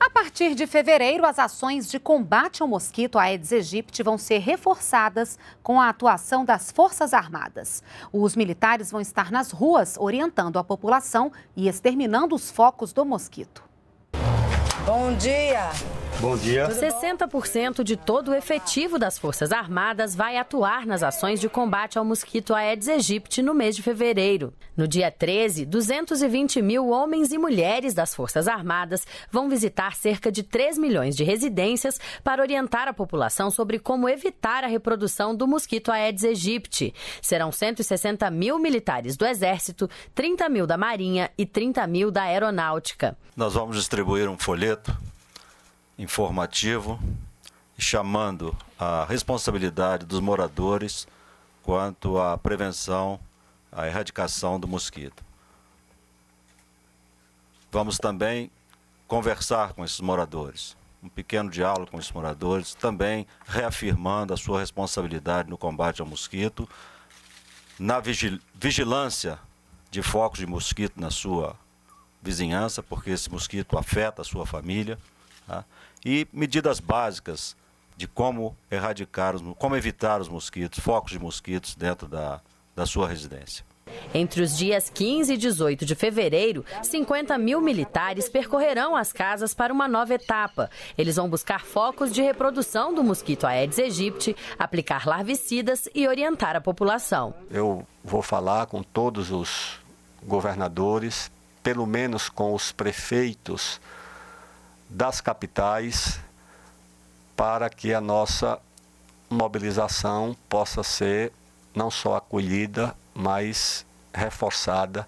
A partir de fevereiro, as ações de combate ao mosquito Aedes aegypti vão ser reforçadas com a atuação das Forças Armadas. Os militares vão estar nas ruas orientando a população e exterminando os focos do mosquito. Bom dia! Bom dia. 60% de todo o efetivo das Forças Armadas vai atuar nas ações de combate ao mosquito Aedes aegypti no mês de fevereiro. No dia 13, 220 mil homens e mulheres das Forças Armadas vão visitar cerca de 3 milhões de residências para orientar a população sobre como evitar a reprodução do mosquito Aedes aegypti. Serão 160 mil militares do Exército, 30 mil da Marinha e 30 mil da Aeronáutica. Nós vamos distribuir um folheto informativo e chamando a responsabilidade dos moradores quanto à prevenção, à erradicação do mosquito. Vamos também conversar com esses moradores, um pequeno diálogo com esses moradores, também reafirmando a sua responsabilidade no combate ao mosquito, na vigilância de focos de mosquito na sua vizinhança, porque esse mosquito afeta a sua família. Tá? E medidas básicas de como erradicar, os, como evitar os mosquitos, focos de mosquitos dentro da, da sua residência. Entre os dias 15 e 18 de fevereiro, 50 mil militares percorrerão as casas para uma nova etapa. Eles vão buscar focos de reprodução do mosquito Aedes aegypti, aplicar larvicidas e orientar a população. Eu vou falar com todos os governadores, pelo menos com os prefeitos das capitais para que a nossa mobilização possa ser não só acolhida, mas reforçada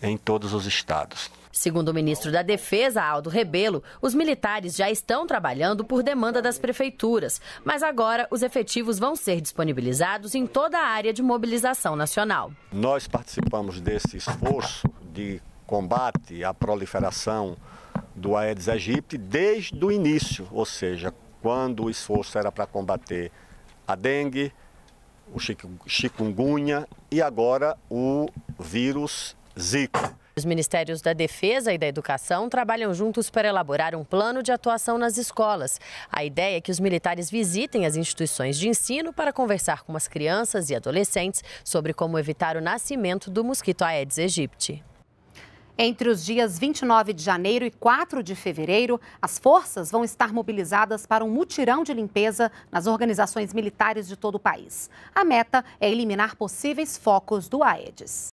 em todos os estados. Segundo o ministro da Defesa, Aldo Rebelo, os militares já estão trabalhando por demanda das prefeituras, mas agora os efetivos vão ser disponibilizados em toda a área de mobilização nacional. Nós participamos desse esforço de combate à proliferação do Aedes aegypti desde o início, ou seja, quando o esforço era para combater a dengue, o chikungunya e agora o vírus Zika. Os Ministérios da Defesa e da Educação trabalham juntos para elaborar um plano de atuação nas escolas. A ideia é que os militares visitem as instituições de ensino para conversar com as crianças e adolescentes sobre como evitar o nascimento do mosquito Aedes aegypti. Entre os dias 29 de janeiro e 4 de fevereiro, as forças vão estar mobilizadas para um mutirão de limpeza nas organizações militares de todo o país. A meta é eliminar possíveis focos do Aedes.